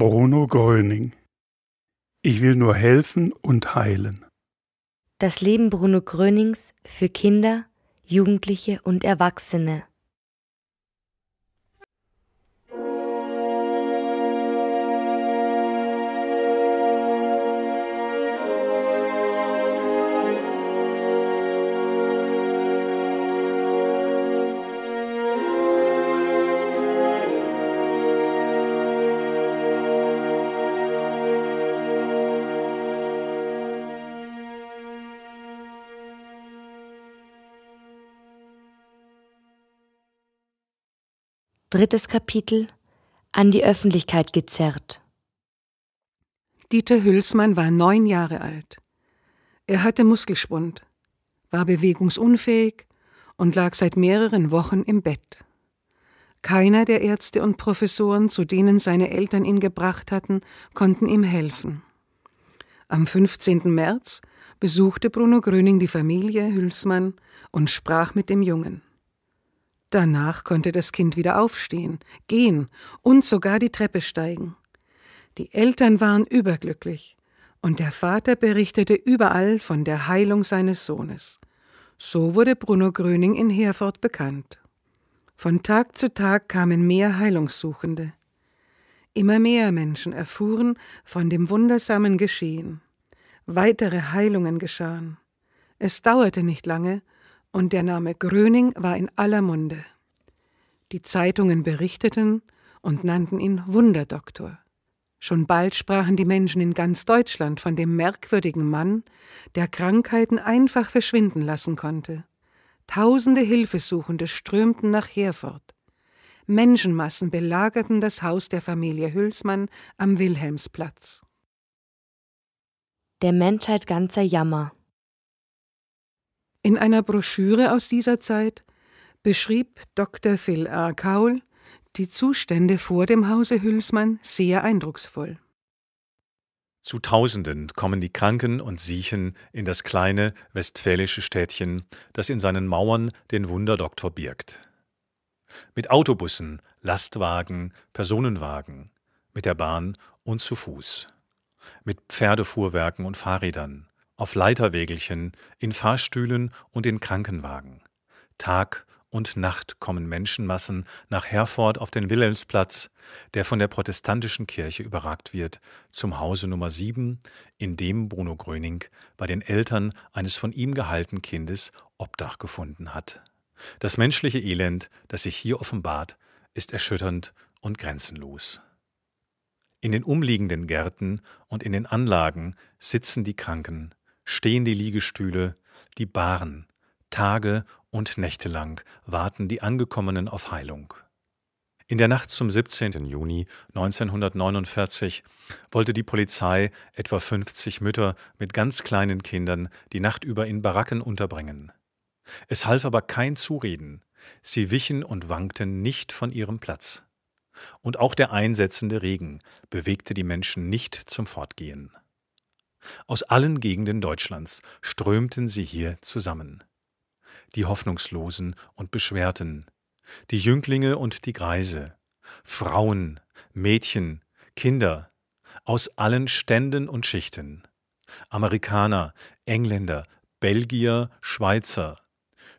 Bruno Gröning Ich will nur helfen und heilen. Das Leben Bruno Grönings für Kinder, Jugendliche und Erwachsene. Drittes Kapitel An die Öffentlichkeit gezerrt. Dieter Hülsmann war neun Jahre alt. Er hatte Muskelschwund, war bewegungsunfähig und lag seit mehreren Wochen im Bett. Keiner der Ärzte und Professoren, zu denen seine Eltern ihn gebracht hatten, konnten ihm helfen. Am 15. März besuchte Bruno Gröning die Familie Hülsmann und sprach mit dem Jungen. Danach konnte das Kind wieder aufstehen, gehen und sogar die Treppe steigen. Die Eltern waren überglücklich, und der Vater berichtete überall von der Heilung seines Sohnes. So wurde Bruno Gröning in Herford bekannt. Von Tag zu Tag kamen mehr Heilungssuchende. Immer mehr Menschen erfuhren von dem wundersamen Geschehen. Weitere Heilungen geschahen. Es dauerte nicht lange, und der Name Gröning war in aller Munde. Die Zeitungen berichteten und nannten ihn Wunderdoktor. Schon bald sprachen die Menschen in ganz Deutschland von dem merkwürdigen Mann, der Krankheiten einfach verschwinden lassen konnte. Tausende Hilfesuchende strömten nach Herford. Menschenmassen belagerten das Haus der Familie Hülsmann am Wilhelmsplatz. Der Menschheit ganzer Jammer. In einer Broschüre aus dieser Zeit beschrieb Dr. Phil R. Kaul die Zustände vor dem Hause Hülsmann sehr eindrucksvoll. Zu Tausenden kommen die Kranken und Siechen in das kleine westfälische Städtchen, das in seinen Mauern den Wunderdoktor birgt. Mit Autobussen, Lastwagen, Personenwagen, mit der Bahn und zu Fuß, mit Pferdefuhrwerken und Fahrrädern, auf Leiterwägelchen, in Fahrstühlen und in Krankenwagen. Tag und Nacht kommen Menschenmassen nach Herford auf den Wilhelmsplatz, der von der protestantischen Kirche überragt wird, zum Hause Nummer 7, in dem Bruno Gröning bei den Eltern eines von ihm gehaltenen Kindes Obdach gefunden hat. Das menschliche Elend, das sich hier offenbart, ist erschütternd und grenzenlos. In den umliegenden Gärten und in den Anlagen sitzen die Kranken, stehen die Liegestühle, die Bahren. Tage und Nächte lang warten die Angekommenen auf Heilung. In der Nacht zum 17. Juni 1949 wollte die Polizei etwa 50 Mütter mit ganz kleinen Kindern die Nacht über in Baracken unterbringen. Es half aber kein Zureden. Sie wichen und wankten nicht von ihrem Platz. Und auch der einsetzende Regen bewegte die Menschen nicht zum Fortgehen. Aus allen Gegenden Deutschlands strömten sie hier zusammen. Die Hoffnungslosen und Beschwerten, die Jünglinge und die Greise, Frauen, Mädchen, Kinder, aus allen Ständen und Schichten. Amerikaner, Engländer, Belgier, Schweizer,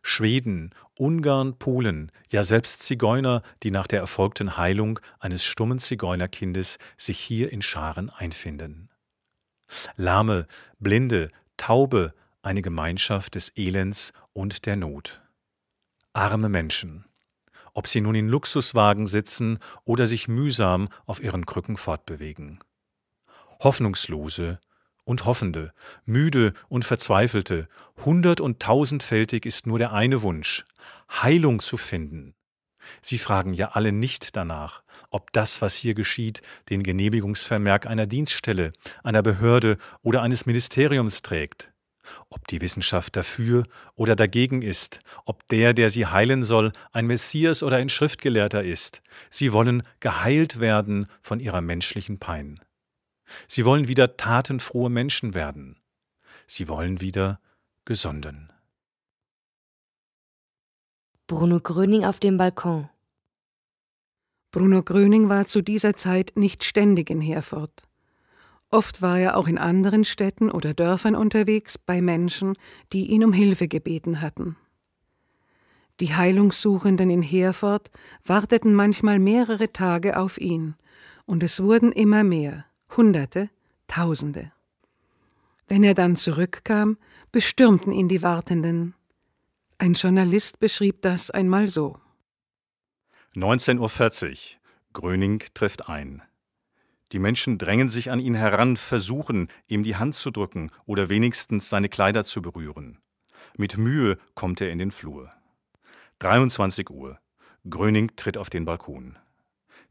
Schweden, Ungarn, Polen, ja selbst Zigeuner, die nach der erfolgten Heilung eines stummen Zigeunerkindes sich hier in Scharen einfinden. Lahme, Blinde, Taube, eine Gemeinschaft des Elends und der Not. Arme Menschen, ob sie nun in Luxuswagen sitzen oder sich mühsam auf ihren Krücken fortbewegen. Hoffnungslose und Hoffende, müde und Verzweifelte, hundert- und tausendfältig ist nur der eine Wunsch, Heilung zu finden. Sie fragen ja alle nicht danach, ob das, was hier geschieht, den Genehmigungsvermerk einer Dienststelle, einer Behörde oder eines Ministeriums trägt, ob die Wissenschaft dafür oder dagegen ist, ob der, der sie heilen soll, ein Messias oder ein Schriftgelehrter ist. Sie wollen geheilt werden von ihrer menschlichen Pein. Sie wollen wieder tatenfrohe Menschen werden. Sie wollen wieder gesonden. Bruno Gröning auf dem Balkon. Bruno Gröning war zu dieser Zeit nicht ständig in Herford. Oft war er auch in anderen Städten oder Dörfern unterwegs bei Menschen, die ihn um Hilfe gebeten hatten. Die Heilungssuchenden in Herford warteten manchmal mehrere Tage auf ihn, und es wurden immer mehr, Hunderte, Tausende. Wenn er dann zurückkam, bestürmten ihn die Wartenden, ein Journalist beschrieb das einmal so. 19.40 Uhr. Gröning trifft ein. Die Menschen drängen sich an ihn heran, versuchen, ihm die Hand zu drücken oder wenigstens seine Kleider zu berühren. Mit Mühe kommt er in den Flur. 23 Uhr. Gröning tritt auf den Balkon.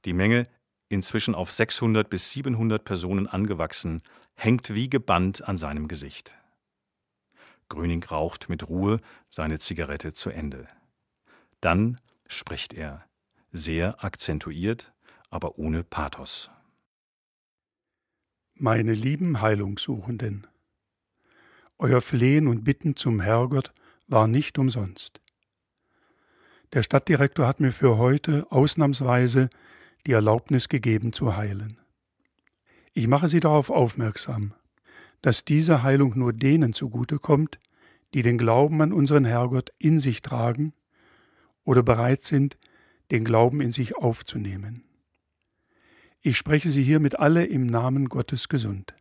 Die Menge, inzwischen auf 600 bis 700 Personen angewachsen, hängt wie gebannt an seinem Gesicht. Grüning raucht mit Ruhe seine Zigarette zu Ende. Dann spricht er, sehr akzentuiert, aber ohne Pathos. Meine lieben Heilungssuchenden, euer Flehen und Bitten zum Herrgott war nicht umsonst. Der Stadtdirektor hat mir für heute ausnahmsweise die Erlaubnis gegeben zu heilen. Ich mache Sie darauf aufmerksam, dass diese Heilung nur denen zugute kommt, die den Glauben an unseren Herrgott in sich tragen oder bereit sind, den Glauben in sich aufzunehmen. Ich spreche Sie hiermit alle im Namen Gottes gesund.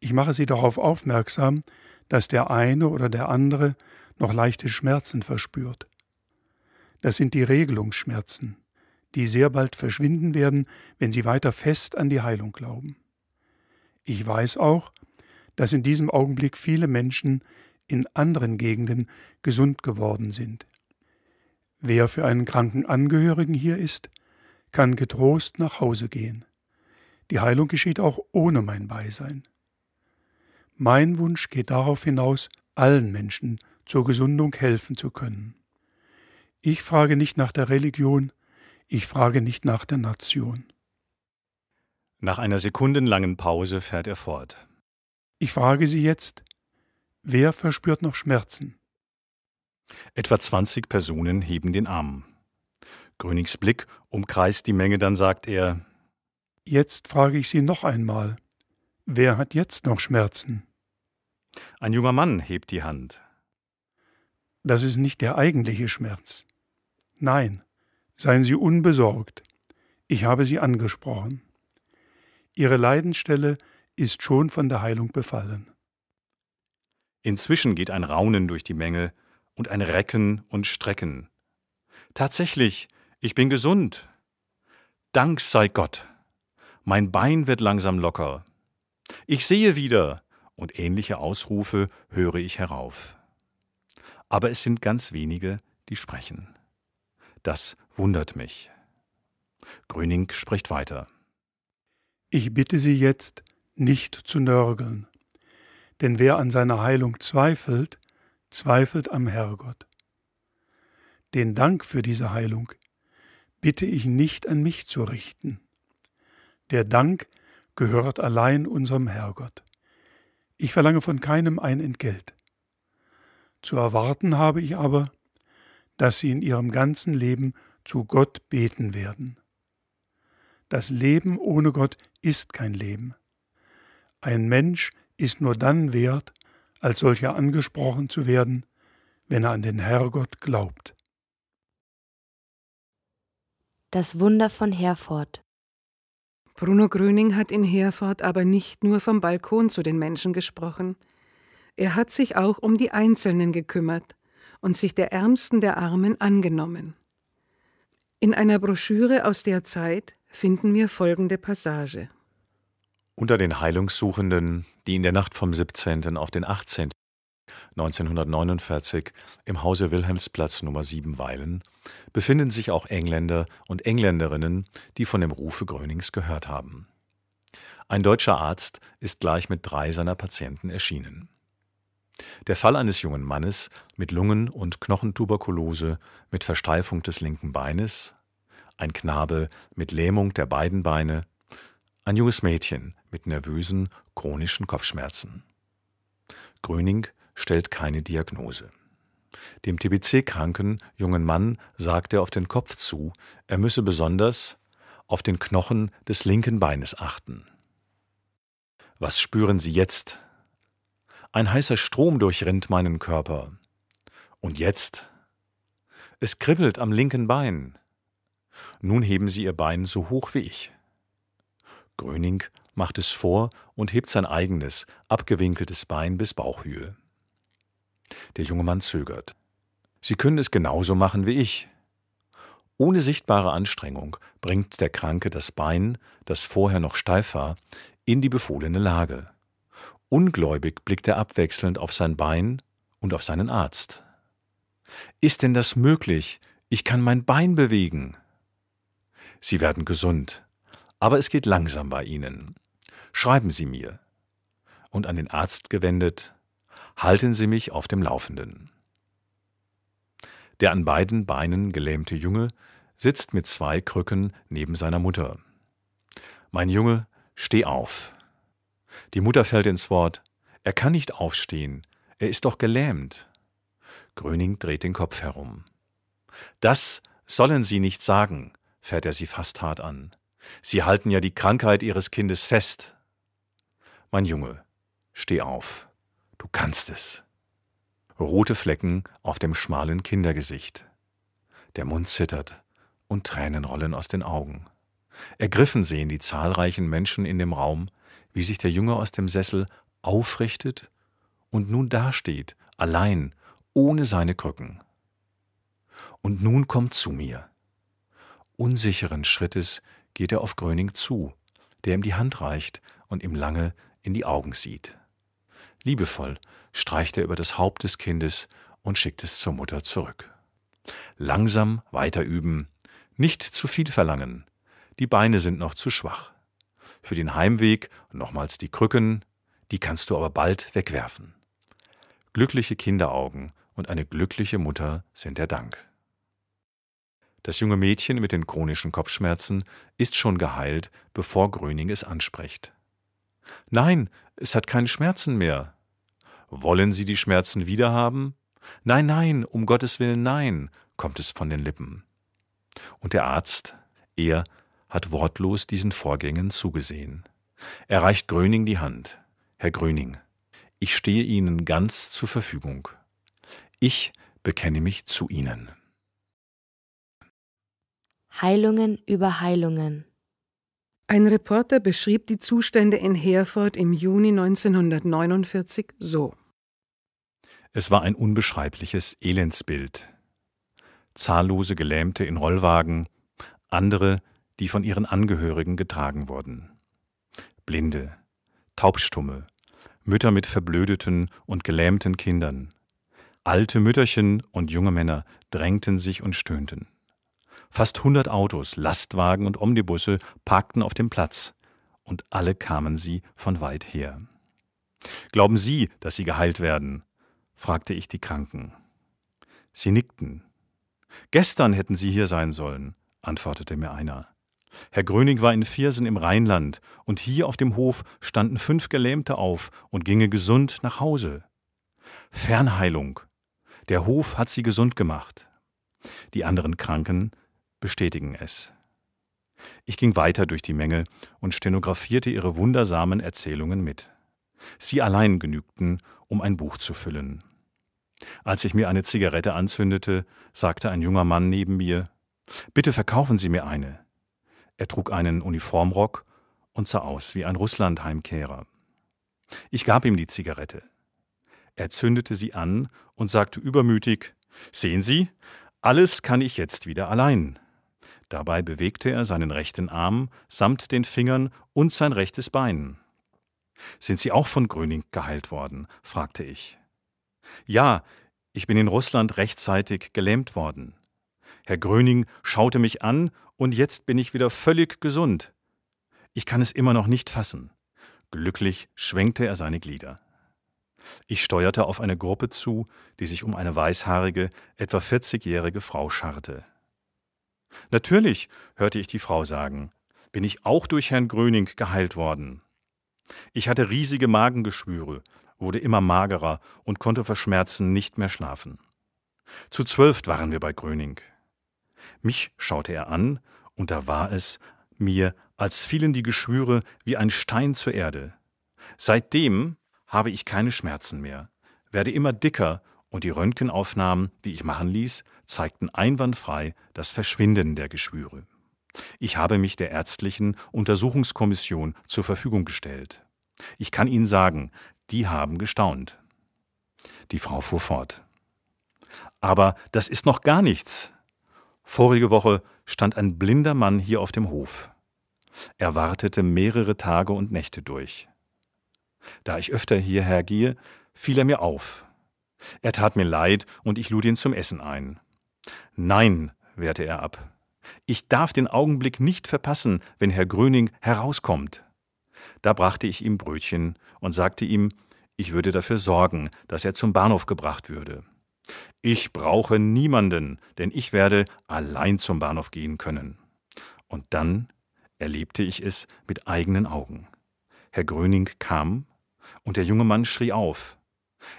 Ich mache Sie darauf aufmerksam, dass der eine oder der andere noch leichte Schmerzen verspürt. Das sind die Regelungsschmerzen, die sehr bald verschwinden werden, wenn Sie weiter fest an die Heilung glauben. Ich weiß auch, dass in diesem Augenblick viele Menschen in anderen Gegenden gesund geworden sind. Wer für einen kranken Angehörigen hier ist, kann getrost nach Hause gehen. Die Heilung geschieht auch ohne mein Beisein. Mein Wunsch geht darauf hinaus, allen Menschen zur Gesundung helfen zu können. Ich frage nicht nach der Religion, ich frage nicht nach der Nation. Nach einer sekundenlangen Pause fährt er fort. Ich frage Sie jetzt, wer verspürt noch Schmerzen? Etwa 20 Personen heben den Arm. Grönigs Blick umkreist die Menge, dann sagt er: Jetzt frage ich Sie noch einmal, wer hat jetzt noch Schmerzen? Ein junger Mann hebt die Hand. Das ist nicht der eigentliche Schmerz. Nein, seien Sie unbesorgt. Ich habe Sie angesprochen. Ihre Leidensstelle ist schon von der Heilung befallen. Inzwischen geht ein Raunen durch die Menge und ein Recken und Strecken. Tatsächlich, ich bin gesund. Dank sei Gott. Mein Bein wird langsam locker. Ich sehe wieder und ähnliche Ausrufe höre ich herauf. Aber es sind ganz wenige, die sprechen. Das wundert mich. Gröning spricht weiter. Ich bitte Sie jetzt, nicht zu nörgeln. Denn wer an seiner Heilung zweifelt, zweifelt am Herrgott. Den Dank für diese Heilung bitte ich nicht an mich zu richten. Der Dank gehört allein unserem Herrgott. Ich verlange von keinem ein Entgelt. Zu erwarten habe ich aber, dass sie in ihrem ganzen Leben zu Gott beten werden. Das Leben ohne Gott ist kein Leben. Ein Mensch ist nur dann wert, als solcher angesprochen zu werden, wenn er an den Herrgott glaubt. Das Wunder von Herford Bruno Gröning hat in Herford aber nicht nur vom Balkon zu den Menschen gesprochen. Er hat sich auch um die Einzelnen gekümmert und sich der Ärmsten der Armen angenommen. In einer Broschüre aus der Zeit finden wir folgende Passage. Unter den Heilungssuchenden, die in der Nacht vom 17. auf den 18. 1949 im Hause Wilhelmsplatz Nummer 7 weilen, befinden sich auch Engländer und Engländerinnen, die von dem Rufe Grönings gehört haben. Ein deutscher Arzt ist gleich mit drei seiner Patienten erschienen. Der Fall eines jungen Mannes mit Lungen- und Knochentuberkulose, mit Versteifung des linken Beines, ein Knabe mit Lähmung der beiden Beine, ein junges Mädchen mit nervösen, chronischen Kopfschmerzen. Gröning stellt keine Diagnose. Dem TBC-kranken jungen Mann sagt er auf den Kopf zu, er müsse besonders auf den Knochen des linken Beines achten. Was spüren Sie jetzt? Ein heißer Strom durchrinnt meinen Körper. Und jetzt? Es kribbelt am linken Bein. Nun heben Sie Ihr Bein so hoch wie ich. Gröning macht es vor und hebt sein eigenes, abgewinkeltes Bein bis Bauchhöhe. Der junge Mann zögert. Sie können es genauso machen wie ich. Ohne sichtbare Anstrengung bringt der Kranke das Bein, das vorher noch steif war, in die befohlene Lage. Ungläubig blickt er abwechselnd auf sein Bein und auf seinen Arzt. Ist denn das möglich? Ich kann mein Bein bewegen. Sie werden gesund. Aber es geht langsam bei Ihnen. Schreiben Sie mir. Und an den Arzt gewendet, halten Sie mich auf dem Laufenden. Der an beiden Beinen gelähmte Junge sitzt mit zwei Krücken neben seiner Mutter. Mein Junge, steh auf. Die Mutter fällt ins Wort. Er kann nicht aufstehen. Er ist doch gelähmt. Gröning dreht den Kopf herum. Das sollen Sie nicht sagen fährt er sie fast hart an. Sie halten ja die Krankheit ihres Kindes fest. Mein Junge, steh auf. Du kannst es. Rote Flecken auf dem schmalen Kindergesicht. Der Mund zittert und Tränen rollen aus den Augen. Ergriffen sehen die zahlreichen Menschen in dem Raum, wie sich der Junge aus dem Sessel aufrichtet und nun dasteht, allein, ohne seine Krücken. Und nun komm zu mir. Unsicheren Schrittes geht er auf Gröning zu, der ihm die Hand reicht und ihm lange in die Augen sieht. Liebevoll streicht er über das Haupt des Kindes und schickt es zur Mutter zurück. Langsam weiter üben, nicht zu viel verlangen. Die Beine sind noch zu schwach. Für den Heimweg nochmals die Krücken, die kannst du aber bald wegwerfen. Glückliche Kinderaugen und eine glückliche Mutter sind der Dank. Das junge Mädchen mit den chronischen Kopfschmerzen ist schon geheilt, bevor Gröning es anspricht. Nein, es hat keine Schmerzen mehr. Wollen Sie die Schmerzen wiederhaben? Nein, nein, um Gottes Willen, nein, kommt es von den Lippen. Und der Arzt, er, hat wortlos diesen Vorgängen zugesehen. Er reicht Gröning die Hand. Herr Gröning, ich stehe Ihnen ganz zur Verfügung. Ich bekenne mich zu Ihnen. Heilungen über Heilungen. Ein Reporter beschrieb die Zustände in Herford im Juni 1949 so. Es war ein unbeschreibliches Elendsbild. Zahllose Gelähmte in Rollwagen, andere, die von ihren Angehörigen getragen wurden. Blinde, Taubstumme, Mütter mit verblödeten und gelähmten Kindern. Alte Mütterchen und junge Männer drängten sich und stöhnten. Fast 100 Autos, Lastwagen und Omnibusse parkten auf dem Platz. Und alle kamen sie von weit her. Glauben Sie, dass Sie geheilt werden? fragte ich die Kranken. Sie nickten. Gestern hätten Sie hier sein sollen, antwortete mir einer. Herr Gröning war in Viersen im Rheinland, und hier auf dem Hof standen fünf Gelähmte auf und ginge gesund nach Hause. Fernheilung. Der Hof hat sie gesund gemacht. Die anderen Kranken bestätigen es. Ich ging weiter durch die Menge und stenografierte ihre wundersamen Erzählungen mit. Sie allein genügten, um ein Buch zu füllen. Als ich mir eine Zigarette anzündete, sagte ein junger Mann neben mir Bitte verkaufen Sie mir eine. Er trug einen Uniformrock und sah aus wie ein Russlandheimkehrer. Ich gab ihm die Zigarette. Er zündete sie an und sagte übermütig Sehen Sie, alles kann ich jetzt wieder allein. Dabei bewegte er seinen rechten Arm samt den Fingern und sein rechtes Bein. Sind Sie auch von Gröning geheilt worden? fragte ich. Ja, ich bin in Russland rechtzeitig gelähmt worden. Herr Gröning schaute mich an und jetzt bin ich wieder völlig gesund. Ich kann es immer noch nicht fassen. Glücklich schwenkte er seine Glieder. Ich steuerte auf eine Gruppe zu, die sich um eine weißhaarige, etwa 40-jährige Frau scharrte. Natürlich, hörte ich die Frau sagen, bin ich auch durch Herrn Gröning geheilt worden. Ich hatte riesige Magengeschwüre, wurde immer magerer und konnte vor Schmerzen nicht mehr schlafen. Zu zwölf waren wir bei Gröning. Mich schaute er an, und da war es mir, als fielen die Geschwüre wie ein Stein zur Erde. Seitdem habe ich keine Schmerzen mehr, werde immer dicker, und die Röntgenaufnahmen, die ich machen ließ, zeigten einwandfrei das Verschwinden der Geschwüre. Ich habe mich der ärztlichen Untersuchungskommission zur Verfügung gestellt. Ich kann Ihnen sagen, die haben gestaunt. Die Frau fuhr fort. Aber das ist noch gar nichts. Vorige Woche stand ein blinder Mann hier auf dem Hof. Er wartete mehrere Tage und Nächte durch. Da ich öfter hierher gehe, fiel er mir auf. Er tat mir leid und ich lud ihn zum Essen ein. Nein, wehrte er ab. Ich darf den Augenblick nicht verpassen, wenn Herr Gröning herauskommt. Da brachte ich ihm Brötchen und sagte ihm, ich würde dafür sorgen, dass er zum Bahnhof gebracht würde. Ich brauche niemanden, denn ich werde allein zum Bahnhof gehen können. Und dann erlebte ich es mit eigenen Augen. Herr Gröning kam und der junge Mann schrie auf.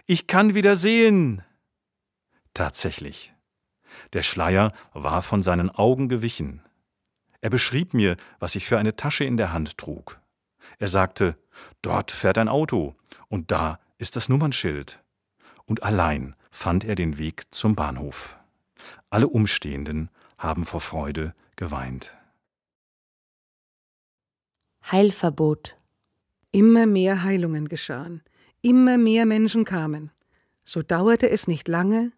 Ich kann wieder sehen! Tatsächlich. Der Schleier war von seinen Augen gewichen. Er beschrieb mir, was ich für eine Tasche in der Hand trug. Er sagte, dort fährt ein Auto und da ist das Nummernschild. Und allein fand er den Weg zum Bahnhof. Alle Umstehenden haben vor Freude geweint. Heilverbot. Immer mehr Heilungen geschahen, immer mehr Menschen kamen. So dauerte es nicht lange,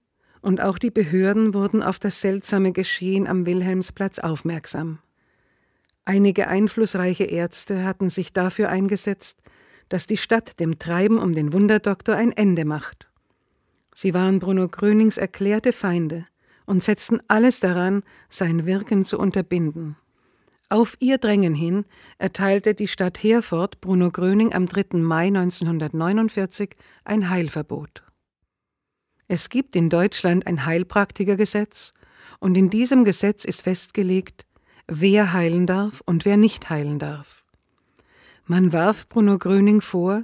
und auch die Behörden wurden auf das seltsame Geschehen am Wilhelmsplatz aufmerksam. Einige einflussreiche Ärzte hatten sich dafür eingesetzt, dass die Stadt dem Treiben um den Wunderdoktor ein Ende macht. Sie waren Bruno Grönings erklärte Feinde und setzten alles daran, sein Wirken zu unterbinden. Auf ihr Drängen hin erteilte die Stadt Herford Bruno Gröning am 3. Mai 1949 ein Heilverbot. Es gibt in Deutschland ein Heilpraktikergesetz und in diesem Gesetz ist festgelegt, wer heilen darf und wer nicht heilen darf. Man warf Bruno Gröning vor,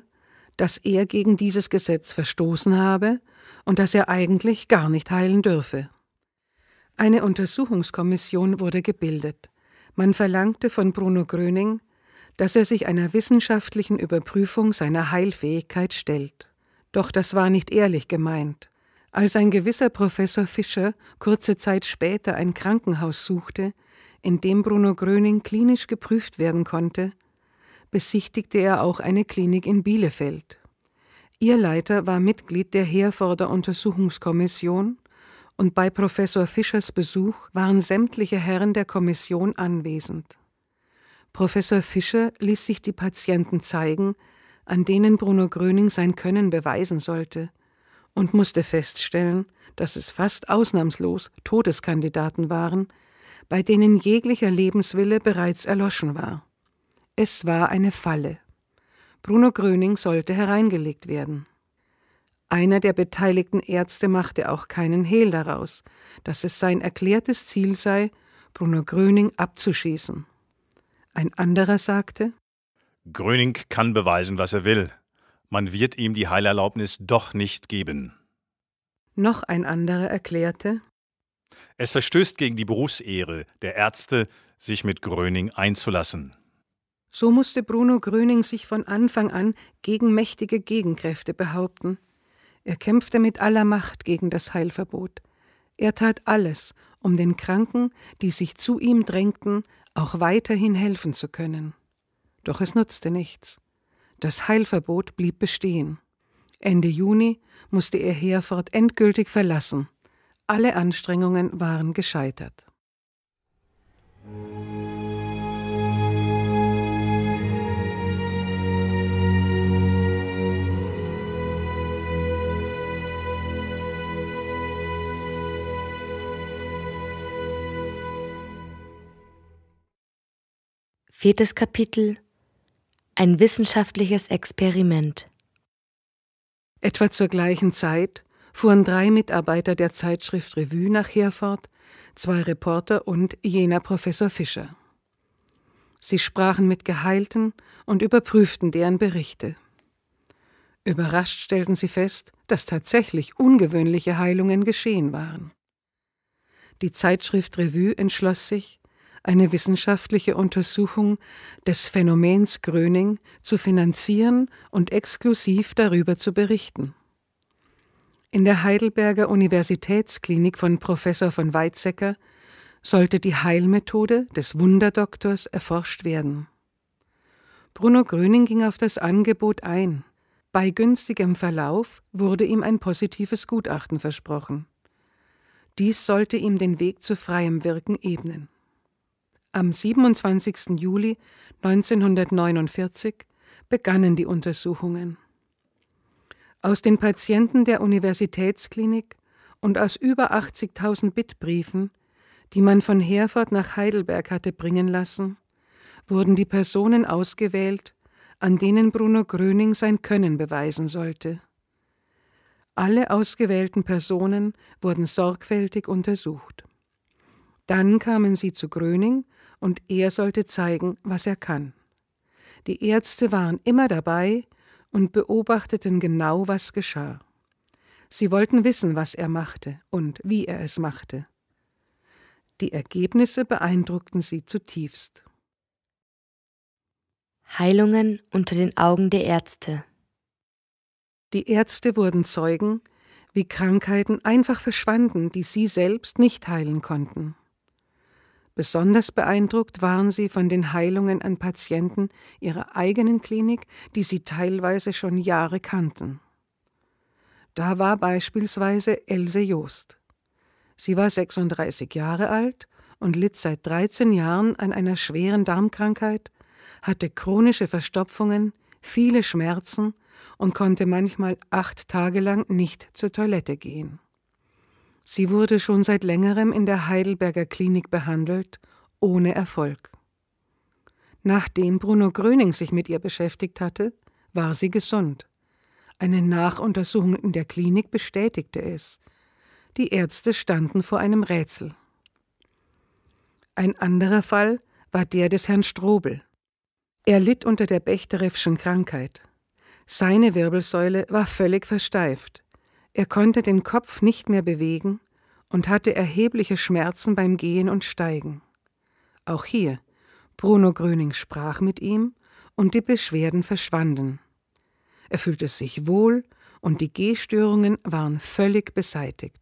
dass er gegen dieses Gesetz verstoßen habe und dass er eigentlich gar nicht heilen dürfe. Eine Untersuchungskommission wurde gebildet. Man verlangte von Bruno Gröning, dass er sich einer wissenschaftlichen Überprüfung seiner Heilfähigkeit stellt. Doch das war nicht ehrlich gemeint. Als ein gewisser Professor Fischer kurze Zeit später ein Krankenhaus suchte, in dem Bruno Gröning klinisch geprüft werden konnte, besichtigte er auch eine Klinik in Bielefeld. Ihr Leiter war Mitglied der Herforder Untersuchungskommission und bei Professor Fischers Besuch waren sämtliche Herren der Kommission anwesend. Professor Fischer ließ sich die Patienten zeigen, an denen Bruno Gröning sein Können beweisen sollte – und musste feststellen, dass es fast ausnahmslos Todeskandidaten waren, bei denen jeglicher Lebenswille bereits erloschen war. Es war eine Falle. Bruno Gröning sollte hereingelegt werden. Einer der beteiligten Ärzte machte auch keinen Hehl daraus, dass es sein erklärtes Ziel sei, Bruno Gröning abzuschießen. Ein anderer sagte Gröning kann beweisen, was er will man wird ihm die Heilerlaubnis doch nicht geben. Noch ein anderer erklärte, es verstößt gegen die Berufsehre der Ärzte, sich mit Gröning einzulassen. So musste Bruno Gröning sich von Anfang an gegen mächtige Gegenkräfte behaupten. Er kämpfte mit aller Macht gegen das Heilverbot. Er tat alles, um den Kranken, die sich zu ihm drängten, auch weiterhin helfen zu können. Doch es nutzte nichts. Das Heilverbot blieb bestehen. Ende Juni musste er Herford endgültig verlassen. Alle Anstrengungen waren gescheitert. Viertes Kapitel ein wissenschaftliches Experiment. Etwa zur gleichen Zeit fuhren drei Mitarbeiter der Zeitschrift Revue nach Herford, zwei Reporter und jener Professor Fischer. Sie sprachen mit Geheilten und überprüften deren Berichte. Überrascht stellten sie fest, dass tatsächlich ungewöhnliche Heilungen geschehen waren. Die Zeitschrift Revue entschloss sich, eine wissenschaftliche Untersuchung des Phänomens Gröning zu finanzieren und exklusiv darüber zu berichten. In der Heidelberger Universitätsklinik von Professor von Weizsäcker sollte die Heilmethode des Wunderdoktors erforscht werden. Bruno Gröning ging auf das Angebot ein. Bei günstigem Verlauf wurde ihm ein positives Gutachten versprochen. Dies sollte ihm den Weg zu freiem Wirken ebnen. Am 27. Juli 1949 begannen die Untersuchungen. Aus den Patienten der Universitätsklinik und aus über 80.000 Bittbriefen, die man von Herford nach Heidelberg hatte bringen lassen, wurden die Personen ausgewählt, an denen Bruno Gröning sein Können beweisen sollte. Alle ausgewählten Personen wurden sorgfältig untersucht. Dann kamen sie zu Gröning und er sollte zeigen, was er kann. Die Ärzte waren immer dabei und beobachteten genau, was geschah. Sie wollten wissen, was er machte und wie er es machte. Die Ergebnisse beeindruckten sie zutiefst. Heilungen unter den Augen der Ärzte. Die Ärzte wurden Zeugen, wie Krankheiten einfach verschwanden, die sie selbst nicht heilen konnten. Besonders beeindruckt waren sie von den Heilungen an Patienten ihrer eigenen Klinik, die sie teilweise schon Jahre kannten. Da war beispielsweise Else Joost. Sie war 36 Jahre alt und litt seit 13 Jahren an einer schweren Darmkrankheit, hatte chronische Verstopfungen, viele Schmerzen und konnte manchmal acht Tage lang nicht zur Toilette gehen. Sie wurde schon seit längerem in der Heidelberger Klinik behandelt, ohne Erfolg. Nachdem Bruno Gröning sich mit ihr beschäftigt hatte, war sie gesund. Eine Nachuntersuchung in der Klinik bestätigte es. Die Ärzte standen vor einem Rätsel. Ein anderer Fall war der des Herrn Strobel. Er litt unter der Bechterewschen Krankheit. Seine Wirbelsäule war völlig versteift. Er konnte den Kopf nicht mehr bewegen und hatte erhebliche Schmerzen beim Gehen und Steigen. Auch hier, Bruno Gröning sprach mit ihm und die Beschwerden verschwanden. Er fühlte sich wohl und die Gehstörungen waren völlig beseitigt.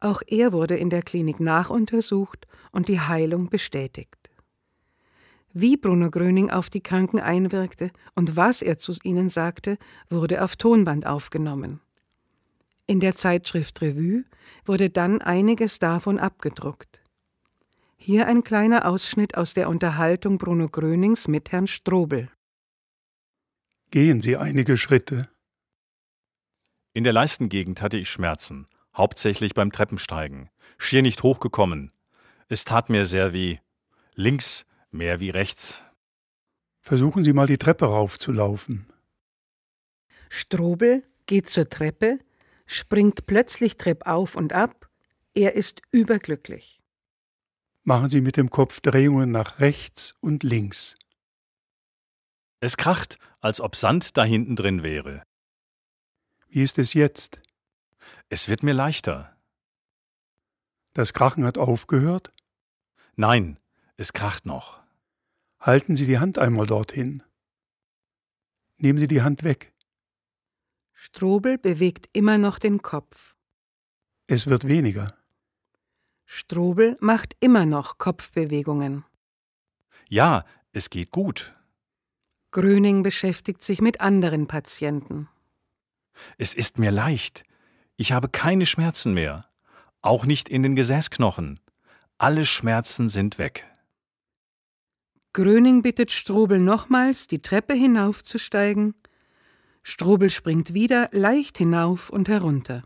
Auch er wurde in der Klinik nachuntersucht und die Heilung bestätigt. Wie Bruno Gröning auf die Kranken einwirkte und was er zu ihnen sagte, wurde auf Tonband aufgenommen. In der Zeitschrift Revue wurde dann einiges davon abgedruckt. Hier ein kleiner Ausschnitt aus der Unterhaltung Bruno Grönings mit Herrn Strobel. Gehen Sie einige Schritte. In der Leistengegend hatte ich Schmerzen, hauptsächlich beim Treppensteigen, schier nicht hochgekommen. Es tat mir sehr weh. Links mehr wie rechts. Versuchen Sie mal die Treppe raufzulaufen. Strobel geht zur Treppe springt plötzlich Trepp auf und ab, er ist überglücklich. Machen Sie mit dem Kopf Drehungen nach rechts und links. Es kracht, als ob Sand da hinten drin wäre. Wie ist es jetzt? Es wird mir leichter. Das Krachen hat aufgehört? Nein, es kracht noch. Halten Sie die Hand einmal dorthin. Nehmen Sie die Hand weg. Strobel bewegt immer noch den Kopf. Es wird weniger. Strobel macht immer noch Kopfbewegungen. Ja, es geht gut. Gröning beschäftigt sich mit anderen Patienten. Es ist mir leicht. Ich habe keine Schmerzen mehr. Auch nicht in den Gesäßknochen. Alle Schmerzen sind weg. Gröning bittet Strobel nochmals, die Treppe hinaufzusteigen Strobel springt wieder leicht hinauf und herunter.